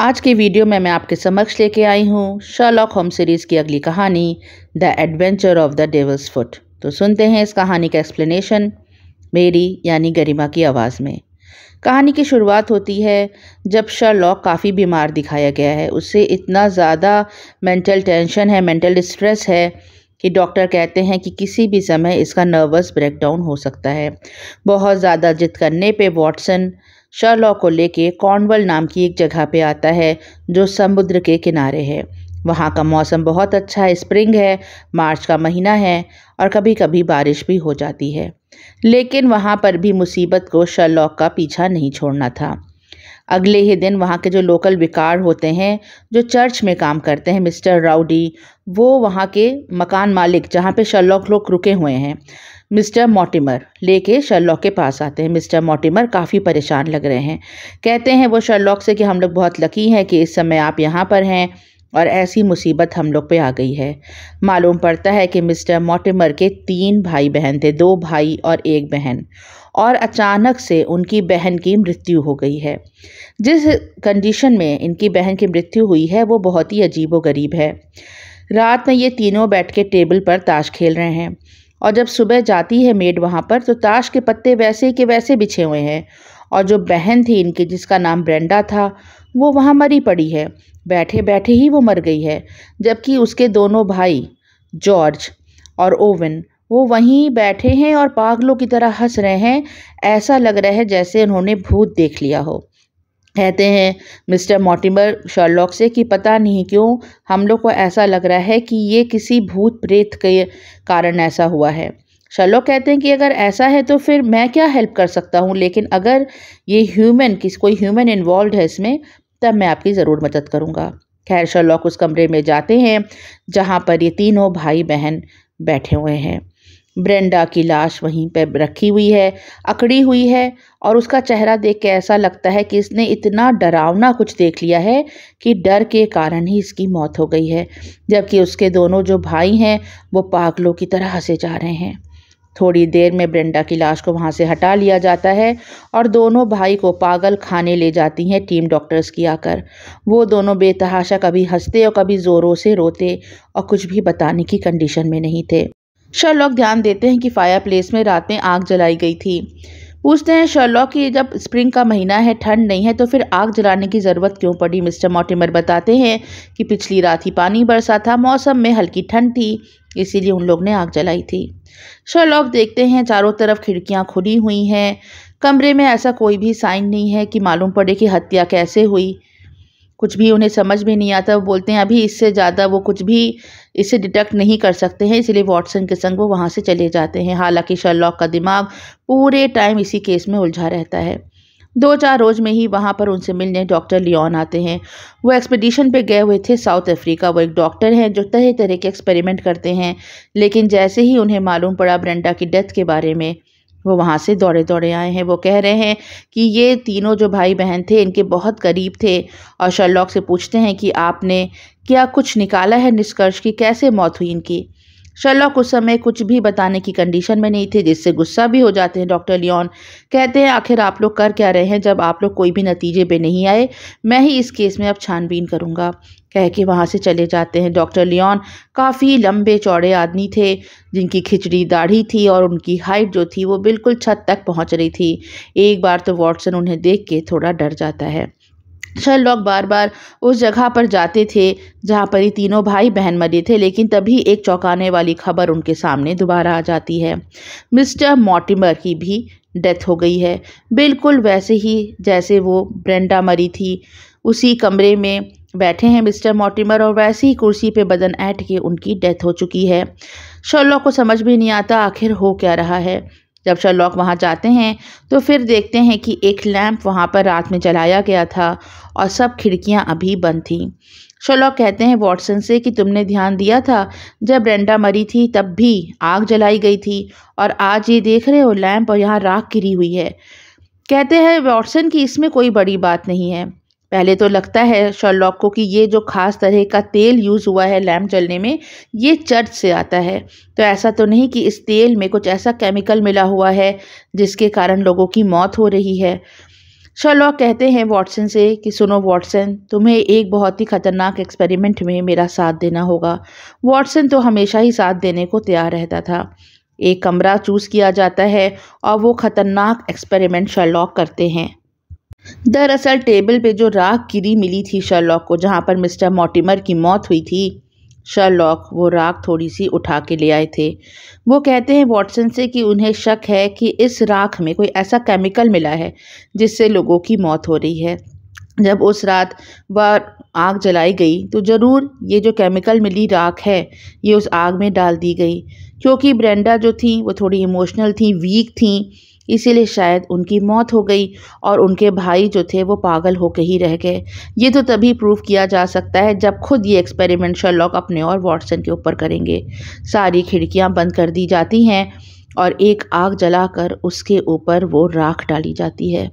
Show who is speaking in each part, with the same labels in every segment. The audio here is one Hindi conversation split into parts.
Speaker 1: आज की वीडियो में मैं आपके समक्ष लेके आई हूँ शर्लॉक होम सीरीज़ की अगली कहानी the adventure of the devil's foot तो सुनते हैं इस कहानी का एक्सप्लेनेशन मेरी यानी गरिमा की आवाज़ में कहानी की शुरुआत होती है जब शर्लॉक काफ़ी बीमार दिखाया गया है उसे इतना ज़्यादा मेंटल टेंशन है मेंटल स्ट्रेस है कि डॉक्टर कहते हैं कि किसी भी समय इसका नर्वस ब्रेकडाउन हो सकता है बहुत ज़्यादा जिद करने पे वॉटसन शर्लॉक को लेके कॉर्नवल नाम की एक जगह पे आता है जो समुद्र के किनारे है वहाँ का मौसम बहुत अच्छा है स्प्रिंग है मार्च का महीना है और कभी कभी बारिश भी हो जाती है लेकिन वहाँ पर भी मुसीबत को शर्लॉक का पीछा नहीं छोड़ना था अगले ही दिन वहाँ के जो लोकल विकार होते हैं जो चर्च में काम करते हैं मिस्टर राउडी वो वहाँ के मकान मालिक जहाँ पे शर्लॉक लोग रुके हुए हैं मिस्टर मोटिमर लेके शर्लॉक के पास आते हैं मिस्टर मोटिमर काफ़ी परेशान लग रहे हैं कहते हैं वो शर्लॉक से कि हम लोग बहुत लकी हैं कि इस समय आप यहाँ पर हैं और ऐसी मुसीबत हम लोग पे आ गई है मालूम पड़ता है कि मिस्टर मोटिमर के तीन भाई बहन थे दो भाई और एक बहन और अचानक से उनकी बहन की मृत्यु हो गई है जिस कंडीशन में इनकी बहन की मृत्यु हुई है वो बहुत ही व गरीब है रात में ये तीनों बैठ के टेबल पर ताश खेल रहे हैं और जब सुबह जाती है मेड वहाँ पर तो ताश के पत्ते वैसे के वैसे बिछे हुए हैं और जो बहन थी इनकी जिसका नाम ब्रेंडा था वो वहाँ मरी पड़ी है बैठे बैठे ही वो मर गई है जबकि उसके दोनों भाई जॉर्ज और ओवन वो वहीं बैठे हैं और पागलों की तरह हंस रहे हैं ऐसा लग रहा है जैसे उन्होंने भूत देख लिया हो कहते हैं मिस्टर मोटिमर शर्लॉक से कि पता नहीं क्यों हम लोग को ऐसा लग रहा है कि ये किसी भूत प्रेत के कारण ऐसा हुआ है शर्लॉक कहते हैं कि अगर ऐसा है तो फिर मैं क्या हेल्प कर सकता हूँ लेकिन अगर ये ह्यूमन किस कोई ह्यूमन इन्वॉल्व है इसमें तब मैं आपकी ज़रूर मदद करूँगा खैर शर्लॉक उस कमरे में जाते हैं जहाँ पर ये तीनों भाई बहन बैठे हुए हैं ब्रेंडा की लाश वहीं पर रखी हुई है अकड़ी हुई है और उसका चेहरा देख के ऐसा लगता है कि इसने इतना डरावना कुछ देख लिया है कि डर के कारण ही इसकी मौत हो गई है जबकि उसके दोनों जो भाई हैं वो पागलों की तरह हंसे जा रहे हैं थोड़ी देर में ब्रेंडा की लाश को वहाँ से हटा लिया जाता है और दोनों भाई को पागल खाने ले जाती हैं टीम डॉक्टर्स की आकर वो दोनों बेतहाशा कभी हंसते और कभी ज़ोरों से रोते और कुछ भी बताने की कंडीशन में नहीं थे शर्लॉक ध्यान देते हैं कि फायर प्लेस में रात में आग जलाई गई थी पूछते हैं शर्लॉक कि जब स्प्रिंग का महीना है ठंड नहीं है तो फिर आग जलाने की ज़रूरत क्यों पड़ी मिस्टर मोटिमर बताते हैं कि पिछली रात ही पानी बरसा था मौसम में हल्की ठंड थी इसीलिए उन लोग ने आग जलाई थी शर्लॉक देखते हैं चारों तरफ खिड़कियाँ खुली हुई हैं कमरे में ऐसा कोई भी साइन नहीं है कि मालूम पड़े कि हत्या कैसे हुई कुछ भी उन्हें समझ में नहीं आता वो बोलते हैं अभी इससे ज़्यादा वो कुछ भी इसे डिटेक्ट नहीं कर सकते हैं इसलिए वॉटसन के संग वो वहाँ से चले जाते हैं हालांकि शर्लॉक का दिमाग पूरे टाइम इसी केस में उलझा रहता है दो चार रोज में ही वहाँ पर उनसे मिलने डॉक्टर लियोन आते हैं वो एक्सपेडिशन पे गए हुए थे साउथ अफ्रीका वो एक डॉक्टर हैं जो तरह तरह के एक्सपेरिमेंट करते हैं लेकिन जैसे ही उन्हें मालूम पड़ा ब्रेंडा की डेथ के बारे में वो वहाँ से दौड़े दौड़े आए हैं वो कह रहे हैं कि ये तीनों जो भाई बहन थे इनके बहुत करीब थे और शर्लॉक से पूछते हैं कि आपने क्या कुछ निकाला है निष्कर्ष की कैसे मौत हुई इनकी शर्लॉक उस समय कुछ भी बताने की कंडीशन में नहीं थे जिससे गुस्सा भी हो जाते हैं डॉक्टर लियोन कहते हैं आखिर आप लोग कर क्या रहे हैं जब आप लोग कोई भी नतीजे पे नहीं आए मैं ही इस केस में अब छानबीन करूँगा कह के वहाँ से चले जाते हैं डॉक्टर लियोन काफ़ी लंबे चौड़े आदमी थे जिनकी खिचड़ी दाढ़ी थी और उनकी हाइट जो थी वो बिल्कुल छत तक पहुँच रही थी एक बार तो वॉटसन उन्हें देख के थोड़ा डर जाता है लोग बार बार उस जगह पर जाते थे जहाँ पर ही तीनों भाई बहन मरे थे लेकिन तभी एक चौंकाने वाली खबर उनके सामने दोबारा आ जाती है मिस्टर मॉटिमर की भी डेथ हो गई है बिल्कुल वैसे ही जैसे वो ब्रेंडा मरी थी उसी कमरे में बैठे हैं मिस्टर मोटिमर और वैसी ही कुर्सी पे बदन ऐट के उनकी डेथ हो चुकी है शर्लॉक को समझ भी नहीं आता आखिर हो क्या रहा है जब शर्लॉक वहाँ जाते हैं तो फिर देखते हैं कि एक लैंप वहाँ पर रात में जलाया गया था और सब खिड़कियाँ अभी बंद थीं शर्लॉक कहते हैं वॉटसन से कि तुमने ध्यान दिया था जब ब्रेंडा मरी थी तब भी आग जलाई गई थी और आज ये देख रहे हो लैंप और यहाँ राख गिरी हुई है कहते हैं वॉटसन कि इसमें कोई बड़ी बात नहीं है पहले तो लगता है शर्लॉक को कि ये जो खास तरह का तेल यूज़ हुआ है लैम्प जलने में ये चर्च से आता है तो ऐसा तो नहीं कि इस तेल में कुछ ऐसा केमिकल मिला हुआ है जिसके कारण लोगों की मौत हो रही है शर्लॉक कहते हैं वॉटसन से कि सुनो वॉटसन तुम्हें एक बहुत ही ख़तरनाक एक्सपेरिमेंट में मेरा साथ देना होगा वॉटसन तो हमेशा ही साथ देने को तैयार रहता था एक कमरा चूज़ किया जाता है और वो ख़तरनाक एक्सपेरिमेंट शर्लॉक करते हैं दरअसल टेबल पे जो राख गिरी मिली थी शर्लॉक को जहाँ पर मिस्टर मोटिमर की मौत हुई थी शर्लॉक वो राख थोड़ी सी उठा के ले आए थे वो कहते हैं वॉटसन से कि उन्हें शक है कि इस राख में कोई ऐसा केमिकल मिला है जिससे लोगों की मौत हो रही है जब उस रात वह आग जलाई गई तो ज़रूर ये जो केमिकल मिली राख है ये उस आग में डाल दी गई क्योंकि ब्रेंडा जो थी वो थोड़ी इमोशनल थी वीक थी इसीलिए शायद उनकी मौत हो गई और उनके भाई जो थे वो पागल होकर ही रह गए ये तो तभी प्रूव किया जा सकता है जब खुद ये एक्सपेरिमेंट शर्लॉक अपने और वॉटसन के ऊपर करेंगे सारी खिड़कियाँ बंद कर दी जाती हैं और एक आग जलाकर उसके ऊपर वो राख डाली जाती है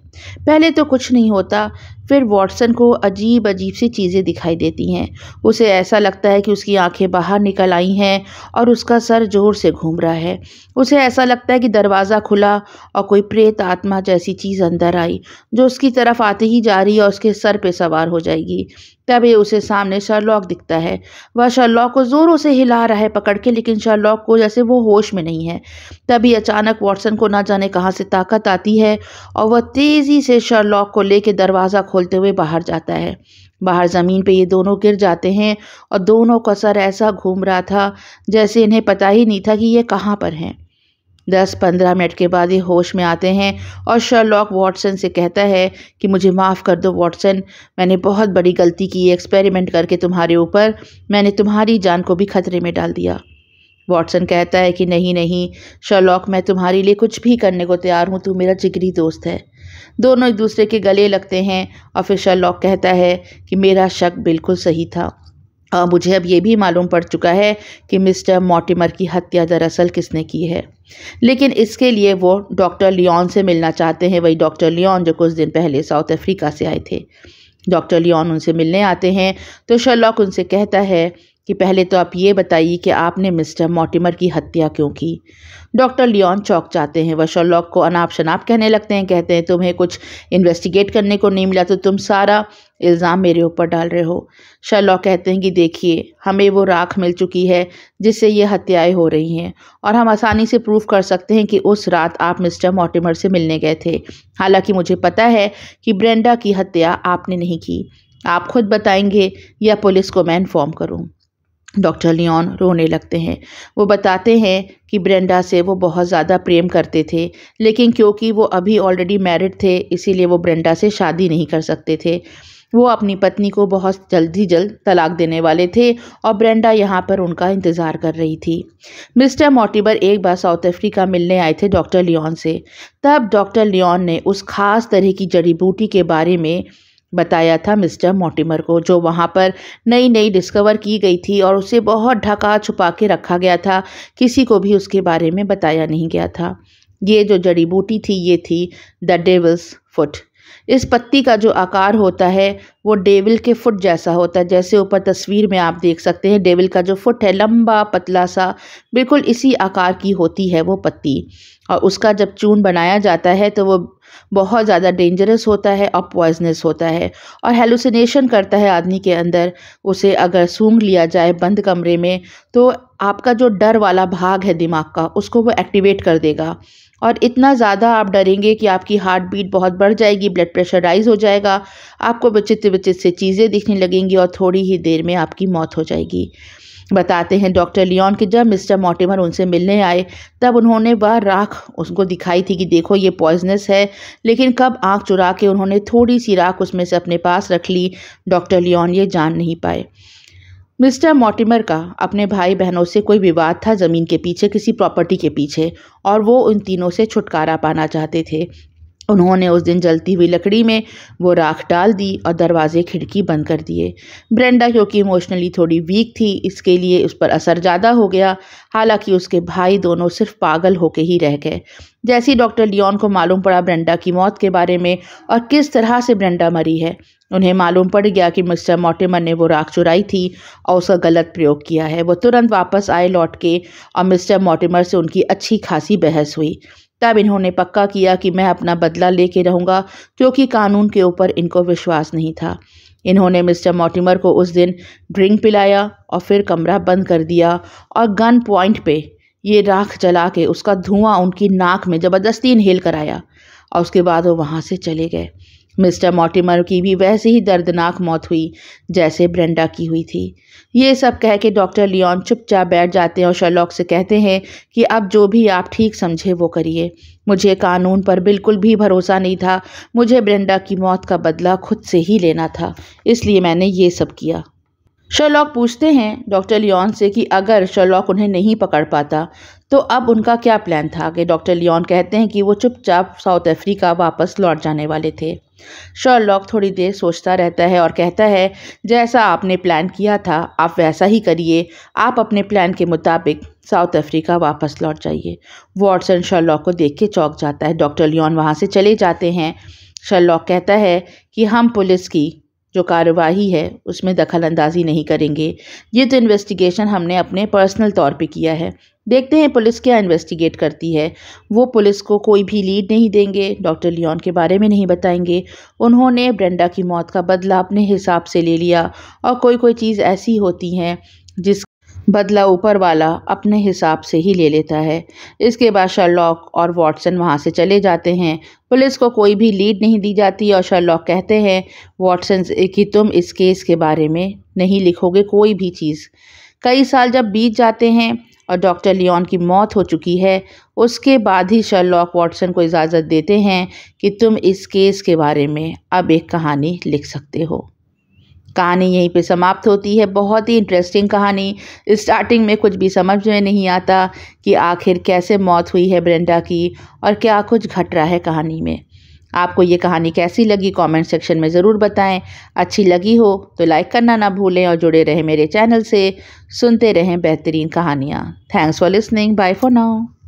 Speaker 1: पहले तो कुछ नहीं होता फिर वॉटसन को अजीब अजीब सी चीज़ें दिखाई देती हैं उसे ऐसा लगता है कि उसकी आंखें बाहर निकल आई हैं और उसका सर ज़ोर से घूम रहा है उसे ऐसा लगता है कि दरवाज़ा खुला और कोई प्रेत आत्मा जैसी चीज़ अंदर आई जो उसकी तरफ आती ही जा रही है और उसके सर पे सवार हो जाएगी तभी उसे सामने शर्लॉक दिखता है वह शर्लॉक को ज़ोरों से हिला रहा है पकड़ के लेकिन शर्लॉक को जैसे वो होश में नहीं है तभी अचानक वॉटसन को ना जाने कहाँ से ताकत आती है और वह तेज़ी से शर्लॉक को लेके दरवाज़ा खोलते हुए बाहर जाता है बाहर ज़मीन पे ये दोनों गिर जाते हैं और दोनों का सर ऐसा घूम रहा था जैसे इन्हें पता ही नहीं था कि ये कहाँ पर हैं दस पंद्रह मिनट के बाद ये होश में आते हैं और शर्लॉक वॉटसन से कहता है कि मुझे माफ़ कर दो वॉटसन मैंने बहुत बड़ी गलती की एक्सपेरिमेंट करके तुम्हारे ऊपर मैंने तुम्हारी जान को भी खतरे में डाल दिया वॉटसन कहता है कि नहीं नहीं शर्लॉक मैं तुम्हारे लिए कुछ भी करने को तैयार हूँ तू मेरा जिगरी दोस्त है दोनों एक दूसरे के गले लगते हैं और फिर शर्लॉक कहता है कि मेरा शक बिल्कुल सही था और हाँ, मुझे अब ये भी मालूम पड़ चुका है कि मिस्टर मोटिमर की हत्या दरअसल किसने की है लेकिन इसके लिए वो डॉक्टर लियोन से मिलना चाहते हैं वही डॉक्टर लियोन जो कुछ दिन पहले साउथ अफ्रीका से आए थे डॉक्टर लियोन उनसे मिलने आते हैं तो शर्लॉक उनसे कहता है कि पहले तो आप ये बताइए कि आपने मिस्टर मोटिमर की हत्या क्यों की डॉक्टर लियोन चौक जाते हैं वह शॉलॉक को अनाप शनाप कहने लगते हैं कहते हैं तुम्हें कुछ इन्वेस्टिगेट करने को नहीं मिला तो तुम सारा इल्ज़ाम मेरे ऊपर डाल रहे हो शॉलॉक कहते हैं कि देखिए हमें वो राख मिल चुकी है जिससे ये हत्याएं हो रही हैं और हम आसानी से प्रूव कर सकते हैं कि उस रात आप मिस्टर मोटिमर से मिलने गए थे हालाँकि मुझे पता है कि ब्रेंडा की हत्या आपने नहीं की आप खुद बताएंगे या पुलिस को मैं इन्फॉर्म करूँ डॉक्टर लियोन रोने लगते हैं वो बताते हैं कि ब्रेंडा से वो बहुत ज़्यादा प्रेम करते थे लेकिन क्योंकि वो अभी ऑलरेडी मैरिड थे इसीलिए वो ब्रेंडा से शादी नहीं कर सकते थे वो अपनी पत्नी को बहुत जल्द ही जल्द तलाक देने वाले थे और ब्रेंडा यहाँ पर उनका इंतज़ार कर रही थी मिस्टर मोटिबर एक बार साउथ अफ्रीका मिलने आए थे डॉक्टर लियोन से तब डॉक्टर लियोन ने उस खास तरह की जड़ी बूटी के बारे में बताया था मिस्टर मोटिमर को जो वहाँ पर नई नई डिस्कवर की गई थी और उसे बहुत ढका छुपा के रखा गया था किसी को भी उसके बारे में बताया नहीं गया था ये जो जड़ी बूटी थी ये थी द डेविल्स फुट इस पत्ती का जो आकार होता है वो डेविल के फुट जैसा होता है जैसे ऊपर तस्वीर में आप देख सकते हैं डेविल का जो फुट है लंबा पतला सा बिल्कुल इसी आकार की होती है वो पत्ती और उसका जब चून बनाया जाता है तो वो बहुत ज़्यादा डेंजरस होता है और पॉइजनस होता है और हेलुसिनेशन करता है आदमी के अंदर उसे अगर सूंघ लिया जाए बंद कमरे में तो आपका जो डर वाला भाग है दिमाग का उसको वो एक्टिवेट कर देगा और इतना ज़्यादा आप डरेंगे कि आपकी हार्ट बीट बहुत बढ़ जाएगी ब्लड प्रेशर राइज हो जाएगा आपको विचित्र विचित्र से चीज़ें दिखने लगेंगी और थोड़ी ही देर में आपकी मौत हो जाएगी बताते हैं डॉक्टर लियोन कि जब मिस्टर मोटिमर उनसे मिलने आए तब उन्होंने वह राख उसको दिखाई थी कि देखो ये पॉइजनस है लेकिन कब आँख चुरा के उन्होंने थोड़ी सी राख उसमें से अपने पास रख ली डॉक्टर लियोन ये जान नहीं पाए मिस्टर मोटिमर का अपने भाई बहनों से कोई विवाद था ज़मीन के पीछे किसी प्रॉपर्टी के पीछे और वो उन तीनों से छुटकारा पाना चाहते थे उन्होंने उस दिन जलती हुई लकड़ी में वो राख डाल दी और दरवाजे खिड़की बंद कर दिए ब्रेंडा क्योंकि इमोशनली थोड़ी वीक थी इसके लिए उस पर असर ज़्यादा हो गया हालांकि उसके भाई दोनों सिर्फ पागल होके ही रह गए जैसे ही डॉक्टर लियोन को मालूम पड़ा ब्रेंडा की मौत के बारे में और किस तरह से ब्रेंडा मरी है उन्हें मालूम पड़ गया कि मिस्टर मोटेमर ने वो राख चुराई थी और उसका गलत प्रयोग किया है वो तुरंत वापस आए लौट के और मिस्टर मोटेमर से उनकी अच्छी खासी बहस हुई तब इन्होंने पक्का किया कि मैं अपना बदला लेके रहूँगा क्योंकि कानून के ऊपर इनको विश्वास नहीं था इन्होंने मिस्टर मोटिमर को उस दिन ड्रिंक पिलाया और फिर कमरा बंद कर दिया और गन पॉइंट पे ये राख जला के उसका धुआं उनकी नाक में ज़बरदस्ती इनहेल कराया और उसके बाद वो वहाँ से चले गए मिस्टर मोटिमर की भी वैसी ही दर्दनाक मौत हुई जैसे ब्रेंडा की हुई थी ये सब कह के डॉक्टर लियोन चुपचाप बैठ जाते हैं और शर्लॉक से कहते हैं कि अब जो भी आप ठीक समझे वो करिए मुझे कानून पर बिल्कुल भी भरोसा नहीं था मुझे ब्रेंडा की मौत का बदला खुद से ही लेना था इसलिए मैंने ये सब किया शर्लॉक पूछते हैं डॉक्टर लियोन से कि अगर शर्लॉक उन्हें नहीं पकड़ पाता तो अब उनका क्या प्लान था कि डॉक्टर लियोन कहते हैं कि वो चुपचाप साउथ अफ्रीका वापस लौट जाने वाले थे शर्लॉक थोड़ी देर सोचता रहता है और कहता है जैसा आपने प्लान किया था आप वैसा ही करिए आप अपने प्लान के मुताबिक साउथ अफ्रीका वापस लौट जाइए वॉटसन शर्लॉक को देख के चौंक जाता है डॉक्टर लियोन वहाँ से चले जाते हैं शर्लॉक कहता है कि हम पुलिस की जो कार्यवाही है उसमें दखल अंदाजी नहीं करेंगे ये तो इन्वेस्टिगेशन हमने अपने पर्सनल तौर पे किया है देखते हैं पुलिस क्या इन्वेस्टिगेट करती है वो पुलिस को कोई भी लीड नहीं देंगे डॉक्टर लियोन के बारे में नहीं बताएंगे उन्होंने ब्रेंडा की मौत का बदला अपने हिसाब से ले लिया और कोई कोई चीज़ ऐसी होती हैं जिस बदला ऊपर वाला अपने हिसाब से ही ले लेता है इसके बाद शर्लॉक और वॉटसन वहाँ से चले जाते हैं पुलिस को कोई भी लीड नहीं दी जाती और शर्लॉक कहते हैं वॉटसन कि तुम इस केस के बारे में नहीं लिखोगे कोई भी चीज़ कई साल जब बीत जाते हैं और डॉक्टर लियोन की मौत हो चुकी है उसके बाद ही शर्लॉक वॉटसन को इजाज़त देते हैं कि तुम इस केस के बारे में अब एक कहानी लिख सकते हो कहानी यहीं पे समाप्त होती है बहुत ही इंटरेस्टिंग कहानी स्टार्टिंग में कुछ भी समझ में नहीं आता कि आखिर कैसे मौत हुई है ब्रेंडा की और क्या कुछ घट रहा है कहानी में आपको ये कहानी कैसी लगी कमेंट सेक्शन में ज़रूर बताएं अच्छी लगी हो तो लाइक करना ना भूलें और जुड़े रहें मेरे चैनल से सुनते रहें बेहतरीन कहानियाँ thanks for listening bye for now